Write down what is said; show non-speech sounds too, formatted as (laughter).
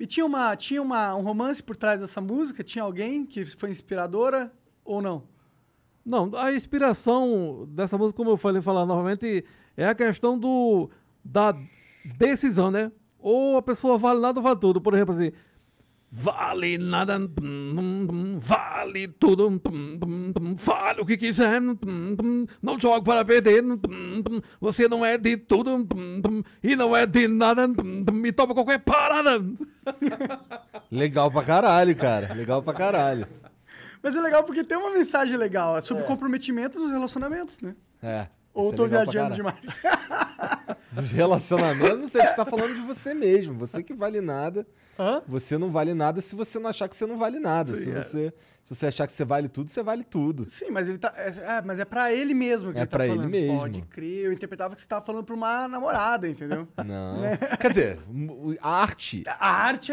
E tinha, uma, tinha uma, um romance por trás dessa música? Tinha alguém que foi inspiradora ou não? Não, a inspiração dessa música, como eu falei falar novamente, é a questão do da decisão, né? Ou a pessoa vale nada ou vale tudo. Por exemplo, assim, vale nada vale tudo, fale o que quiser, não jogo para perder, você não é de tudo e não é de nada, me toma qualquer parada. (laughs) Legal pra caralho, cara. Legal pra caralho. Mas é legal porque tem uma mensagem legal é sobre é. comprometimento dos relacionamentos, né? É. Ou é tô é viajando demais. (laughs) dos relacionamentos, não sei, se tá falando de você mesmo. Você que vale nada. Hã? Você não vale nada se você não achar que você não vale nada. Sim, se, é. você, se você achar que você vale tudo, você vale tudo. Sim, mas ele tá. É, é mas é pra ele mesmo que é ele tá pra falando. ele mesmo. Pode crer, eu interpretava que você tava falando pra uma namorada, entendeu? Não. (laughs) Quer dizer, a arte. A arte é